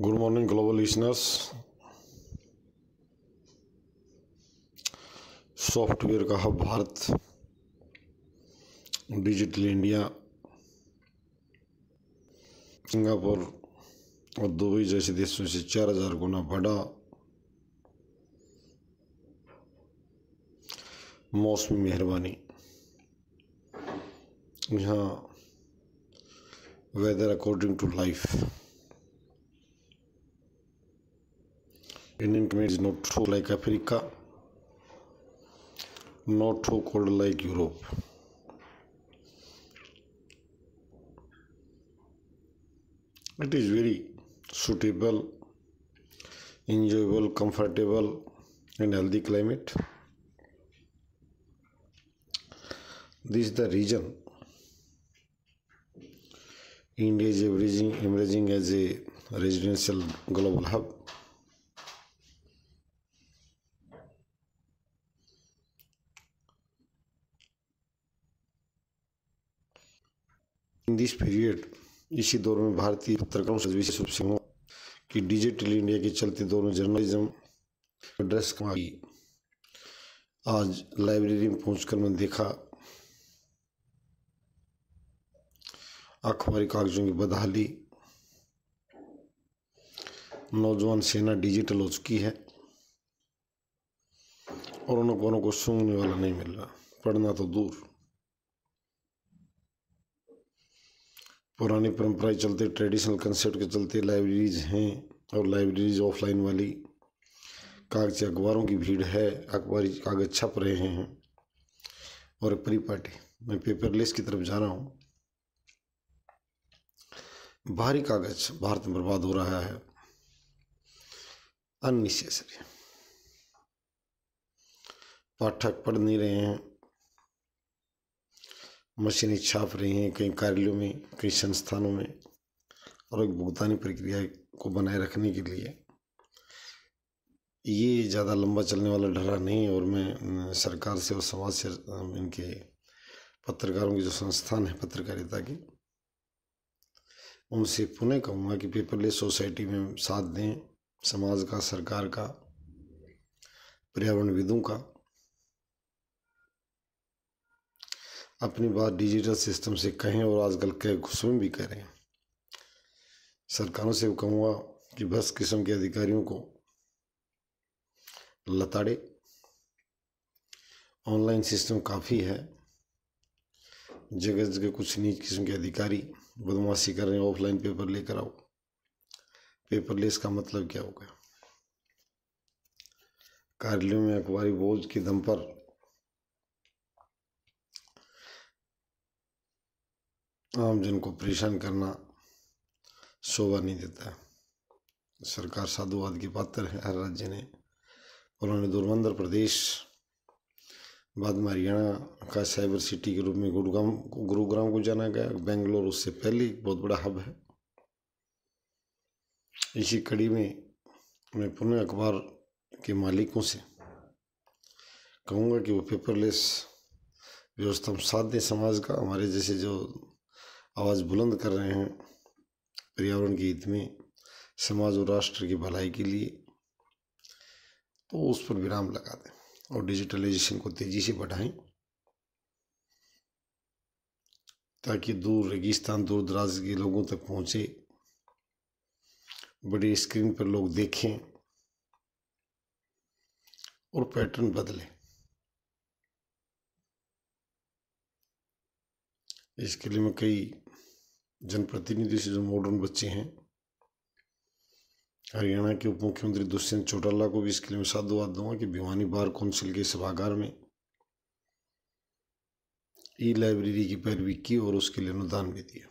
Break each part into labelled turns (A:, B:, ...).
A: Good morning global listeners software का hub Bharat digital India Singapore और Dubai जैसे देशों से चार हजार गुना बड़ा मौसमी मेहरबानी यहाँ weather according to life Indian climate is not too like Africa, not too cold like Europe. It is very suitable, enjoyable, comfortable and healthy climate. This is the region India is emerging, emerging as a residential global hub. In this period इसी दौर में भारतीय पत्रकारों से विशेष रूप से कि digital India के चलते दोनों जर्नलिज्म एड्रेस कमाई आज लाइब्रेरी में पहुंचकर मैंने देखा अखबारी कागजों की बदहाली नौजवान सेना डिजिटल हो चुकी है और उन्होंने को सूंघने वाला नहीं मिल रहा पढ़ना तो दूर पुरानी परंपराएं चलते ट्रेडिशनल कंसेप्ट के चलते लाइब्रेरीज हैं और लाइब्रेरीज ऑफलाइन वाली कागज अखबारों की भीड़ है अखबारी कागज छप रहे हैं और परिपाटी मैं पेपरलेस की तरफ जा रहा हूँ भारी कागज भारत में बर्बाद हो रहा है अननेसेसरी पाठक पढ़ नहीं रहे हैं मशीनें छाप रही हैं कई कार्यालयों में कई संस्थानों में और एक भुगतानी प्रक्रिया को बनाए रखने के लिए ये ज़्यादा लंबा चलने वाला ढरा नहीं और मैं सरकार से और समाज से इनके पत्रकारों के जो संस्थान है पत्रकारिता के उनसे पुनः कहूँगा कि पेपरलेस सोसाइटी में साथ दें समाज का सरकार का पर्यावरणविदों का अपनी बात डिजिटल सिस्टम से कहें और आजकल कह घुस भी करें सरकारों से कहूँगा कि बस किस्म के अधिकारियों को लताड़े ऑनलाइन सिस्टम काफ़ी है जगह जगह कुछ नीच किस्म के अधिकारी बदमाशी कर रहे हैं ऑफलाइन पेपर लेकर आओ पेपरलेस का मतलब क्या होगा कार्यालयों में अखबारी बोझ के दम पर आमजन को परेशान करना शोभा नहीं देता है सरकार साधुवाद के पात्र है हर राज्य ने उन्होंने दूरबंदर प्रदेश बाद में हरियाणा का साइबर सिटी के रूप में गुरुग्राम गुरुग्राम को जाना गया बेंगलोर उससे पहले एक बहुत बड़ा हब है इसी कड़ी में मैं पुनः अखबार के मालिकों से कहूँगा कि वो पेपरलेस व्यवस्था हम साथ दें समाज का हमारे जैसे जो आवाज़ बुलंद कर रहे हैं पर्यावरण के हित में समाज और राष्ट्र की भलाई के लिए तो उस पर विराम लगा दें और डिजिटलाइजेशन को तेज़ी से बढ़ाएं ताकि दूर रेगिस्तान दूर दराज के लोगों तक पहुँचे बड़ी स्क्रीन पर लोग देखें और पैटर्न बदलें इसके लिए मैं कई जनप्रतिनिधि से जो मॉडर्न बच्चे हैं हरियाणा के उप मुख्यमंत्री दुष्यंत चौटाला को भी इसके लिए मैं साधुवाद दूंगा कि भिवानी बार काउंसिल के सभागार में ई लाइब्रेरी की पैरवी की और उसके लिए अनुदान भी दिया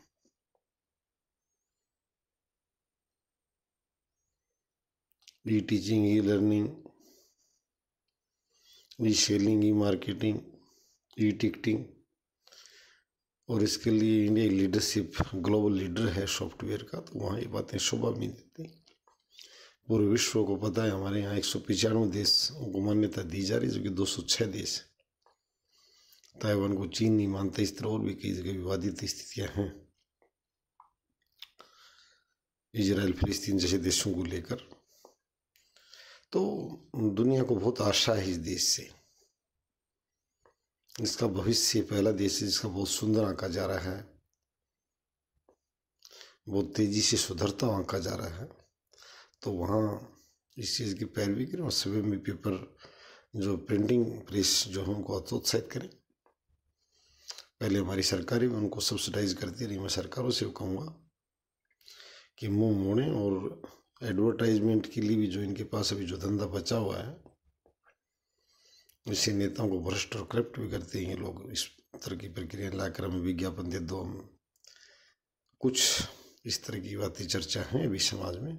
A: e teaching e learning e selling e marketing e ticketing और इसके लिए इंडिया की लीडरशिप ग्लोबल लीडर है सॉफ्टवेयर का तो वहाँ ये बातें शोभा भी देती पूरे विश्व को पता है हमारे यहाँ एक सौ पचानवे देश को मान्यता दी जा रही है जो कि दो सौ छः देश है ताइवान को चीन नहीं मानते इस तरह और भी कई जगह विवादित स्थितियाँ हैं इजराइल फिलिस्तीन जैसे देशों को लेकर तो दुनिया को बहुत आशा है इस देश से इसका भविष्य पहला देश है जिसका बहुत सुंदर आंका जा रहा है बहुत तेज़ी से सुधरता आंका जा रहा है तो वहाँ इस चीज़ की पैरवी करें और सभी में पेपर जो प्रिंटिंग प्रेस जो है उनको हतोत्साहित करें पहले हमारी सरकारें उनको सब्सिडाइज करती रही मैं सरकारों से कहूँगा कि मुंह मोड़ें और एडवर्टाइजमेंट के लिए भी जो इनके पास अभी जो धंधा बचा हुआ है इसी नेताओं को भ्रष्ट और करप्ट भी करते हैं लोग इस तरह की प्रक्रिया लाकर हमें विज्ञापन दे दो हम कुछ इस तरह की बातें चर्चा हैं अभी समाज में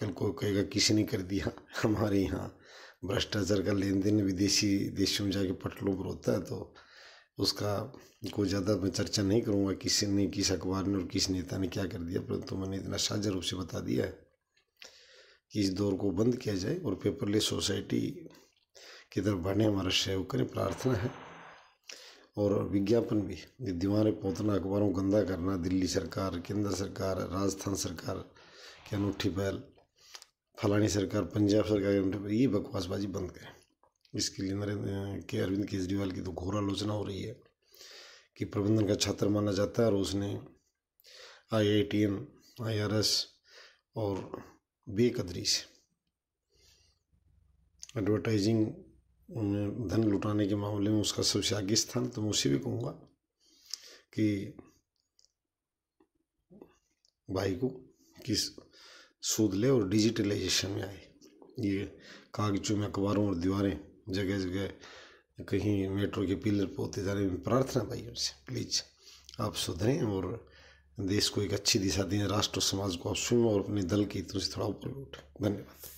A: कल को कहेगा किसी ने कर दिया हमारे यहाँ भ्रष्टाचार का लेन देन विदेशी देशों में जाके पटलों पर होता है तो उसका कोई ज़्यादा मैं चर्चा नहीं करूँगा किसी ने किस अखबार ने और किस नेता ने क्या कर दिया परंतु तो मैंने इतना साझा रूप से बता दिया है कि इस दौर को बंद किया जाए और पेपरलेस सोसाइटी किधर बढ़ने हमारा शेव करें प्रार्थना है और विज्ञापन भी दीवारें पोतना अखबारों को गंदा करना दिल्ली सरकार केंद्र सरकार राजस्थान सरकार की अनूठी पहल फलानी सरकार पंजाब सरकार की अनूठी ये बकवासबाजी बंद करें इसके लिए नरेंद्र के अरविंद केजरीवाल की तो घोर आलोचना हो रही है कि प्रबंधन का छात्र माना जाता है और उसने I I T M I R S और बेकदरी से एडवर्टाइजिंग धन लुटाने के मामले में उसका सबसे आगे स्थान तो मैं उसे भी कहूँगा कि भाई को किस सूद ले और डिजिटलाइजेशन में आए ये कागजों में अखबारों और दीवारें जगह जगह कहीं मेट्रो के पिलर पर होते जाने में प्रार्थना भाई उनसे प्लीज आप सुधरें और देश को एक अच्छी दिशा दें राष्ट्र और समाज को आप सुनो और अपने दल के हितों से थोड़ा ऊपर उठें धन्यवाद